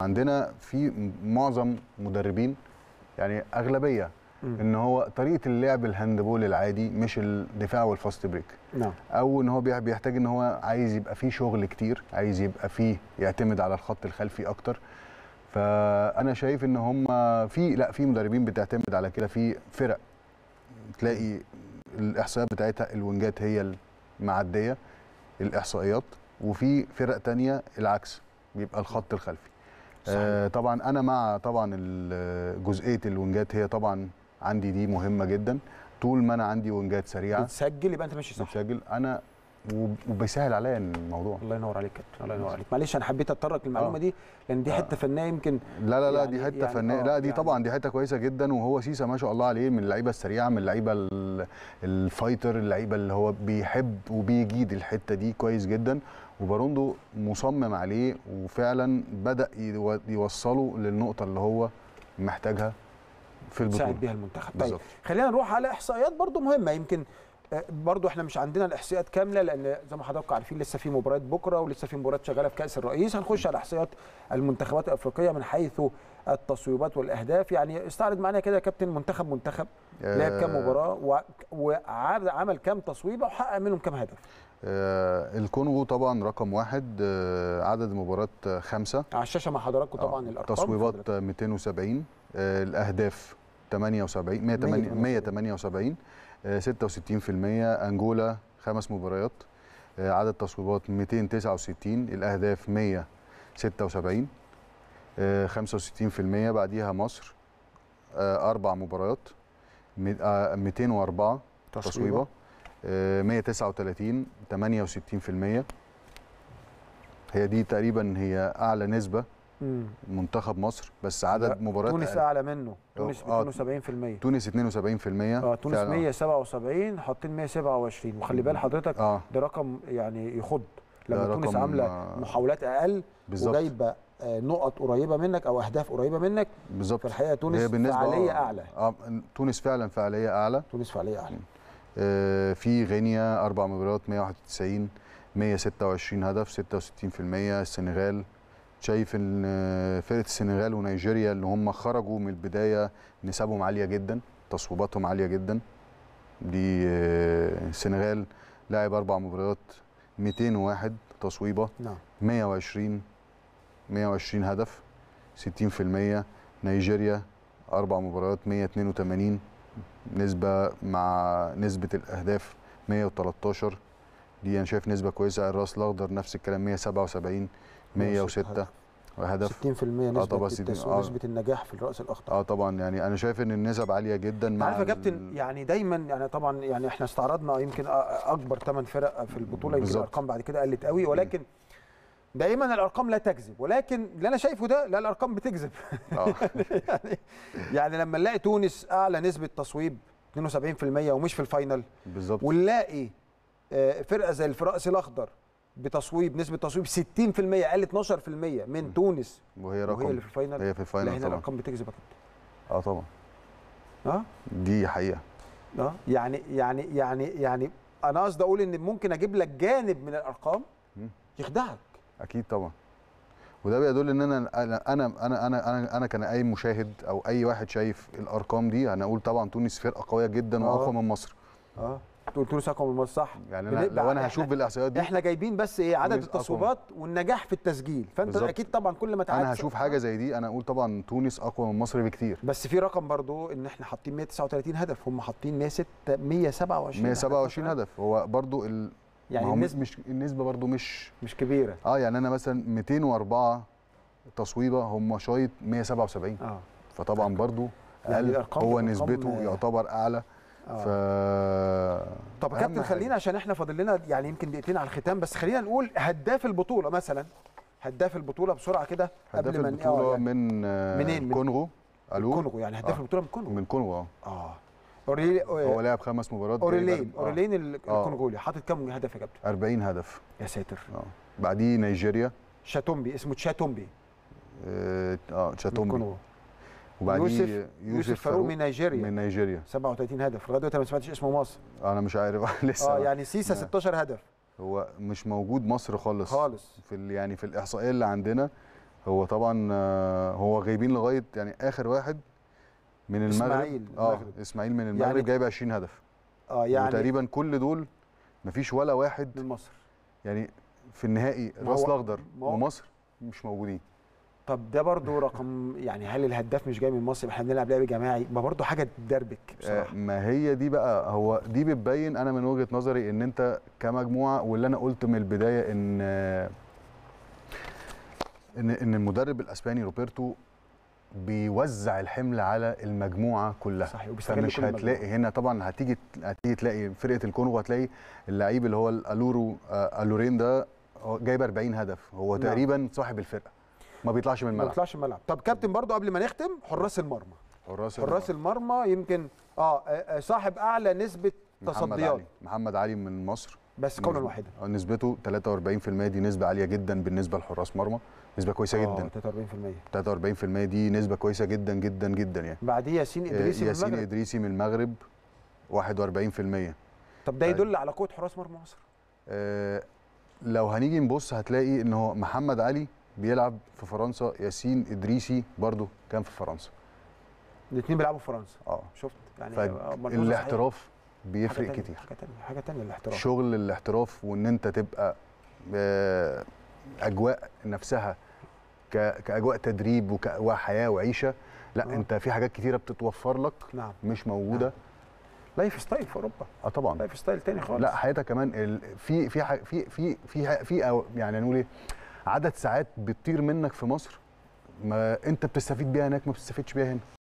عندنا في معظم مدربين يعني اغلبيه م. ان هو طريقه اللعب الهاندبول العادي مش الدفاع والفاست بريك نعم او ان هو بيحتاج ان هو عايز يبقى فيه شغل كتير عايز يبقى فيه يعتمد على الخط الخلفي اكتر فانا شايف ان هم في لا في مدربين بتعتمد على كده في فرق تلاقي الاحصائيات بتاعتها الونجات هي المعديه الاحصائيات وفي فرق تانية العكس بيبقى الخط الخلفي آه طبعا انا مع طبعا جزئيه الونجات هي طبعا عندي دي مهمه جدا طول ما انا عندي ونجات سريعه بتسجل يبقى انت ماشي صح بتسجل انا وبيسهل عليا الموضوع الله ينور عليك كابتن الله ينور عليك معلش انا حبيت اتطرق للمعلومه آه. دي لان دي آه. حته فنيه يمكن لا لا لا يعني دي حته يعني فنيه آه، لا دي يعني طبعا دي حته كويسه جدا وهو سيسا ما شاء الله عليه من اللعيبه السريعه من اللعيبه الفايتر اللعيبه اللي هو بيحب وبيجيد الحته دي كويس جدا وباروندو مصمم عليه وفعلا بدا يوصله للنقطه اللي هو محتاجها في البطوله ساعد بيها المنتخب طيب خلينا نروح على احصائيات برضو مهمه يمكن آه، برضو احنا مش عندنا الاحصائيات كامله لان زي ما حضراتكم عارفين لسه في مباريات بكره ولسه في مباريات شغاله في كاس الرئيس هنخش على احصائيات المنتخبات الافريقيه من حيث التصويبات والاهداف يعني استعرض معانا كده كابتن منتخب منتخب آه. لعب كام مباراه وعمل كام تصويبه وحقق منهم كام هدف آه، الكونغو طبعا رقم واحد آه، عدد المباريات خمسة على الشاشة مع حضراتكم آه، طبعا الأرقام تصويبات 270 الأهداف 78 178 66% أنجولا خمس مباريات عدد تصويبات 269 الأهداف 176 65% بعديها مصر أربع مباريات 204 تصويبة 139 آه، 68% هي دي تقريبا هي اعلى نسبه مم. منتخب مصر بس عدد مباريات تونس اعلى منه تونس 72% آه، تونس 72% اه تونس 177 حاطين 127 وخلي بال حضرتك آه. ده رقم يعني يخض لما تونس عامله آه محاولات اقل بالظبط وجايبه آه، نقط قريبه منك او اهداف قريبه منك بالظبط فالحقيقه تونس فعاليه اعلى اه تونس فعلا فعاليه اعلى تونس فعاليه اعلى آه، في غينيا اربع مباريات 191 126 هدف 66% السنغال شايف ان آه، فرقه السنغال ونيجيريا اللي هم خرجوا من البدايه نسبهم عاليه جدا تصويباتهم عاليه جدا دي آه، السنغال لاعب اربع مباريات 201 تصويبه نعم 120 120 هدف 60% نيجيريا اربع مباريات 182 نسبه مع نسبه الاهداف 113 دي انا شايف نسبه كويسه الراس الاخضر نفس الكلام 177 106 هدف 60% نسبه آه آه نسبه النجاح في الراس الاخضر اه طبعا يعني انا شايف ان النسب عاليه جدا مع عارف يا كابتن يعني دايما يعني طبعا يعني احنا استعرضنا يمكن اكبر ثمان فرق في البطوله يمكن الارقام بعد كده قلت قوي ولكن م. دائما الارقام لا تكذب ولكن اللي انا شايفه ده لا الارقام بتكذب آه. يعني يعني لما نلاقي تونس اعلى نسبه تصويب 72% ومش في الفاينل بالظبط ونلاقي آه، فرقه زي الفرائس الاخضر بتصويب نسبه تصويب 60% قال 12% من تونس وهي رقم وهي اللي في الفاينل هي في الفاينل طبعا الارقام بتكذب اه طبعا اه دي حقيقه اه يعني يعني يعني يعني انا قصدي اقول ان ممكن اجيب لك جانب من الارقام يخدعك اكيد طبعا وده بيدل ان انا انا انا انا انا, أنا كان اي مشاهد او اي واحد شايف الارقام دي انا اقول طبعا تونس فرقه قويه جدا آه. واقوى من مصر اه تقول تونس اقوى من مصر صح يعني أنا لو انا هشوف بالاحصائيات دي احنا جايبين بس ايه عدد التصويبات والنجاح في التسجيل فانت بالزبط. اكيد طبعا كل ما تعدي انا هشوف حاجه زي دي انا اقول طبعا تونس اقوى من مصر بكتير بس في رقم برضو ان احنا حاطين 139 هدف هم حاطين 127 127 هدف, هدف. هو برضو يعني النسبه مش النسبه برده مش مش كبيره اه يعني انا مثلا 204 تصويبه هم شايط 177 اه فطبعا طيب. برده يعني اقل هو نسبته آه. يعتبر اعلى آه. ف طب كابتن خلينا عشان احنا فاضل لنا يعني يمكن دقيقتين على الختام بس خلينا نقول هداف البطوله مثلا هداف البطوله بسرعه كده قبل ما هداف آه، البطوله يعني من من آه، منين من كونغو الو كونغو يعني هداف آه. البطوله من كونغو من كونغو اه اوريلي يعني هو لعب خمس مباريات اوريلين اوريلين آه. الكونغولي آه. حاطط كم هدف يا كابتن 40 هدف يا ساتر اه بعديه نيجيريا شاتومبي اسمه تشاتومبي اه, آه، تشاتومبي وبعديه يوسف يوسف فاروق من نيجيريا من نيجيريا 37 هدف لغايه دلوقتي ما سمعتش اسمه مصر انا مش عارف لسه اه يعني سيسا 16 هدف هو مش موجود مصر خالص خالص في يعني في الاحصائيه اللي عندنا هو طبعا هو غايبين لغايه يعني اخر واحد من المغرب اسماعيل اه المغرب. اسماعيل من المغرب يعني جايب 20 هدف اه يعني وتقريبا كل دول مفيش ولا واحد من مصر يعني في النهائي راس الاخضر ومصر مش موجودين طب ده برضه رقم يعني هل الهداف مش جاي من مصر احنا بنلعب لعب جماعي ما برضه حاجه تدربك آه، بصراحه آه ما هي دي بقى هو دي بتبين انا من وجهه نظري ان انت كمجموعه واللي انا قلت من البدايه ان آه، ان ان المدرب الاسباني روبرتو بيوزع الحمل على المجموعه كلها صحيح فمش هتلاقي هنا طبعا هتيجي هتيجي تلاقي فرقه الكونغو هتلاقي اللعيب اللي هو الالورو آه، الورين ده جايب 40 هدف هو نعم. تقريبا صاحب الفرقه ما بيطلعش من الملعب ما بيطلعش من الملعب طب كابتن برضو قبل ما نختم حراس المرمى حراس المرمى حراس المرمى يمكن اه, آه،, آه، صاحب اعلى نسبه تصديات محمد علي محمد علي من مصر بس قولا واحدا آه، نسبته 43% دي نسبه عاليه جدا بالنسبه لحراس مرمى نسبه كويسه آه، جدا 43% 43% دي نسبه كويسه جدا جدا جدا يعني بعديه ياسين آه، ادريسي ياسين من المغرب. ادريسي من المغرب 41% طب ده يدل طيب. على قوه حراس مرمى مصر آه لو هنيجي نبص هتلاقي ان هو محمد علي بيلعب في فرنسا ياسين ادريسي برضو كان في فرنسا الاثنين بيلعبوا في فرنسا اه شفت يعني الاحتراف بيفرق حاجة كتير حاجه تانية حاجه تانية الاحتراف شغل الاحتراف وان انت تبقى آه، اجواء نفسها كاجواء تدريب وحياه وعيشه لا أوه. انت في حاجات كتيره بتتوفر لك نعم. مش موجوده نعم. لايف ستايل في اوروبا اه طبعا لايف ستايل تاني خالص لا حياتها كمان ال... في في ح... في في في, في أو يعني نقول ايه عدد ساعات بتطير منك في مصر ما انت بتستفيد بيها هناك ما بتستفيدش بيها هنا